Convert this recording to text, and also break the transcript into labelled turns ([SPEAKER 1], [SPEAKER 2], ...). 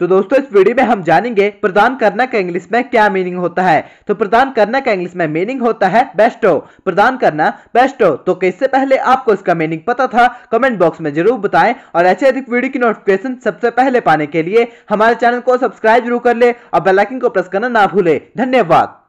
[SPEAKER 1] तो दोस्तों इस वीडियो में हम जानेंगे प्रदान करना का इंग्लिश में क्या मीनिंग होता है तो प्रदान करना का इंग्लिश में मीनिंग होता है बेस्टो प्रदान करना बेस्टो तो कैसे पहले आपको इसका मीनिंग पता था कमेंट बॉक्स में जरूर बताएं और ऐसे अधिक वीडियो की नोटिफिकेशन सबसे पहले पाने के लिए हमारे चैनल को सब्सक्राइब जरूर कर ले और बेलाइकिन को प्रेस करना ना भूले धन्यवाद